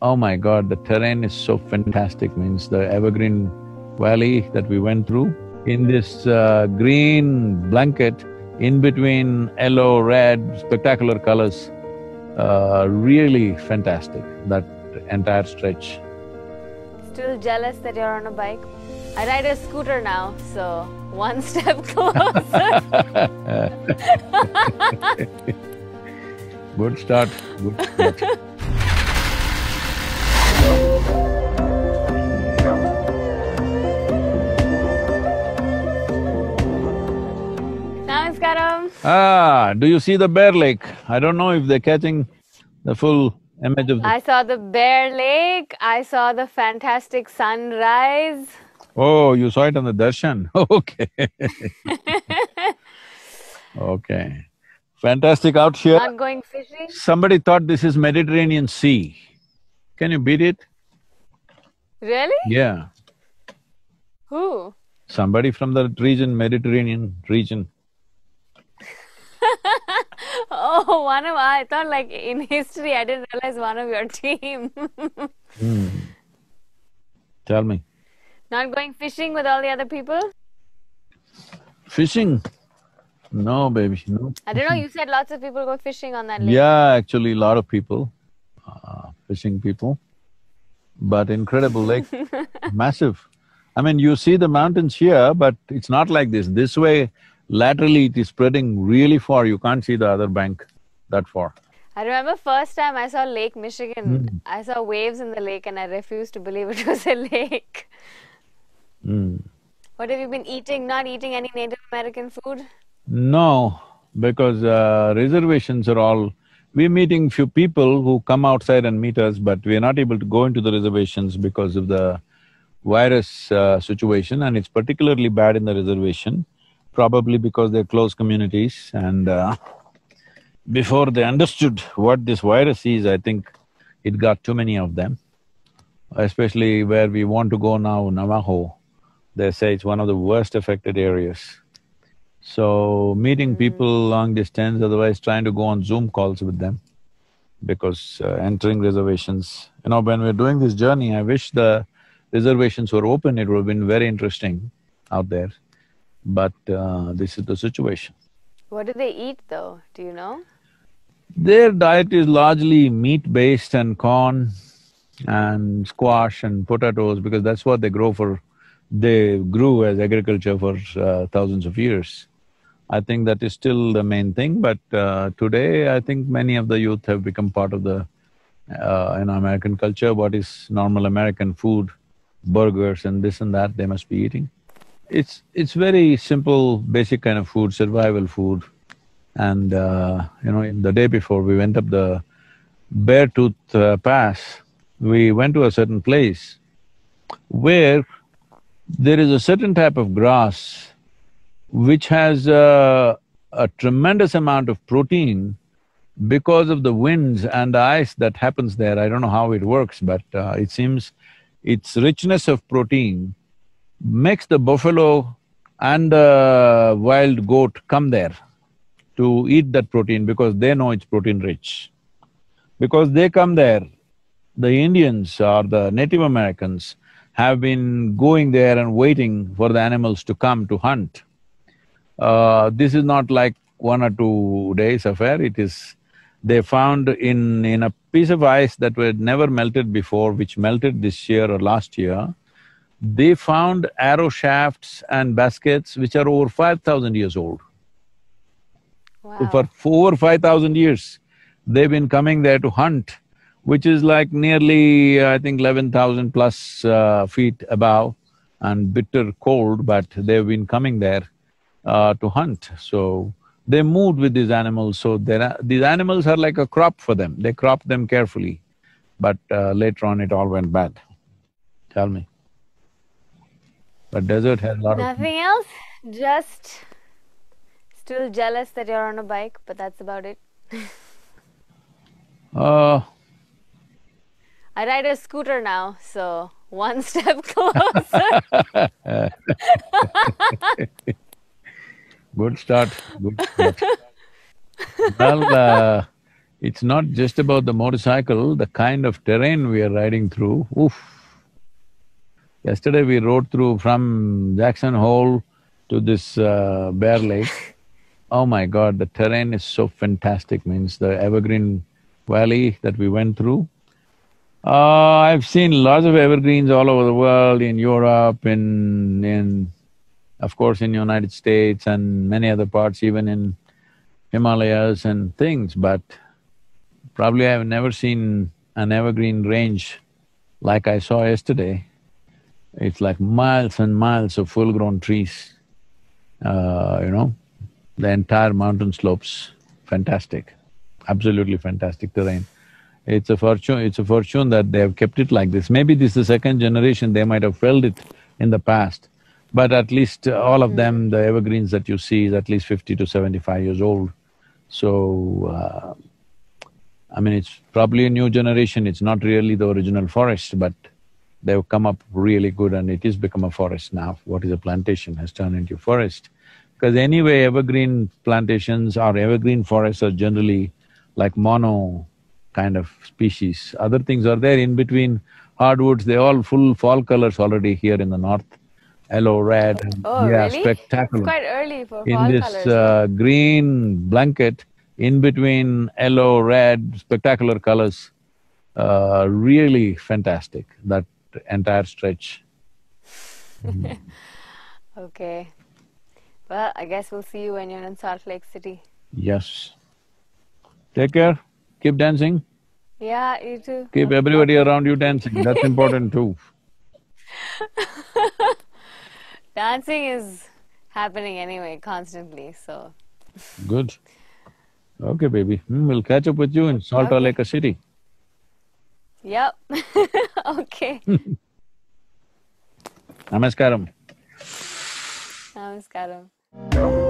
Oh my god, the terrain is so fantastic, means the evergreen valley that we went through. In this uh, green blanket, in between yellow, red, spectacular colors, uh, really fantastic, that entire stretch. Still jealous that you're on a bike? I ride a scooter now, so one step closer. good start, good start. Ah, do you see the Bear Lake? I don't know if they're catching the full image of the... I saw the Bear Lake, I saw the fantastic sunrise. Oh, you saw it on the darshan, okay Okay. Fantastic out here. going fishing. Somebody thought this is Mediterranean Sea. Can you beat it? Really? Yeah. Who? Somebody from the region, Mediterranean region. Oh, one of I thought like in history, I didn't realize one of your team. Hmm. Tell me. Not going fishing with all the other people? Fishing? No, baby, no. I don't know, you said lots of people go fishing on that lake. Yeah, actually, a lot of people, uh, fishing people. But incredible lake, massive. I mean, you see the mountains here, but it's not like this. This way, Laterally, it is spreading really far, you can't see the other bank that far. I remember first time I saw Lake Michigan, mm. I saw waves in the lake and I refused to believe it was a lake. Mm. What have you been eating? Not eating any Native American food? No, because uh, reservations are all. We're meeting few people who come outside and meet us, but we're not able to go into the reservations because of the virus uh, situation, and it's particularly bad in the reservation probably because they're close communities and uh, before they understood what this virus is, I think it got too many of them. Especially where we want to go now, Navajo, they say it's one of the worst affected areas. So, meeting mm. people long distance, otherwise trying to go on Zoom calls with them because uh, entering reservations… You know, when we're doing this journey, I wish the reservations were open, it would have been very interesting out there. But uh, this is the situation. What do they eat though? Do you know? Their diet is largely meat based and corn and squash and potatoes because that's what they grow for. They grew as agriculture for uh, thousands of years. I think that is still the main thing, but uh, today I think many of the youth have become part of the uh, in American culture, what is normal American food, burgers and this and that they must be eating. It's… it's very simple, basic kind of food, survival food. And uh, you know, the day before we went up the Bear uh, Pass, we went to a certain place where there is a certain type of grass which has a, uh, a tremendous amount of protein because of the winds and the ice that happens there. I don't know how it works, but uh, it seems its richness of protein makes the buffalo and the wild goat come there to eat that protein because they know it's protein rich. Because they come there, the Indians or the Native Americans have been going there and waiting for the animals to come to hunt. Uh, this is not like one or two days affair, it is… They found in… in a piece of ice that had never melted before, which melted this year or last year, they found arrow shafts and baskets which are over five thousand years old. Wow. So for four, or five thousand years, they've been coming there to hunt, which is like nearly, I think, eleven thousand plus uh, feet above and bitter cold, but they've been coming there uh, to hunt. So they moved with these animals, so are, these animals are like a crop for them. They crop them carefully, but uh, later on it all went bad. Tell me. But desert has a lot Nothing of... else? Just still jealous that you're on a bike, but that's about it. uh, I ride a scooter now, so one step closer. Good start. Good start. well, uh, it's not just about the motorcycle, the kind of terrain we are riding through. Oof. Yesterday we rode through from Jackson Hole to this uh, Bear Lake. oh my god, the terrain is so fantastic, means the evergreen valley that we went through. Uh, I've seen lots of evergreens all over the world, in Europe, in… in… of course in United States and many other parts, even in Himalayas and things, but probably I've never seen an evergreen range like I saw yesterday. It's like miles and miles of full-grown trees, uh, you know, the entire mountain slopes, fantastic, absolutely fantastic terrain. It's a fortune… it's a fortune that they have kept it like this. Maybe this is the second generation, they might have felled it in the past, but at least all of hmm. them, the evergreens that you see is at least fifty to seventy-five years old. So, uh, I mean, it's probably a new generation, it's not really the original forest, but they've come up really good and it is become a forest now. What is a plantation has turned into forest. Because anyway, evergreen plantations or evergreen forests are generally like mono kind of species. Other things are there in between hardwoods, they all full fall colors already here in the north, yellow, red. Oh, yeah, really? spectacular. It's quite early for in fall this, colors. In uh, this green blanket, in between yellow, red, spectacular colors, uh, really fantastic. That entire stretch. Mm. okay. Well, I guess we'll see you when you're in Salt Lake City. Yes. Take care. Keep dancing. Yeah, you too. Keep everybody around you dancing. That's important too. dancing is happening anyway, constantly, so. Good. Okay, baby. Hmm, we'll catch up with you in Salt okay. Lake City. Yep. okay. Namaskaram. Namaskaram.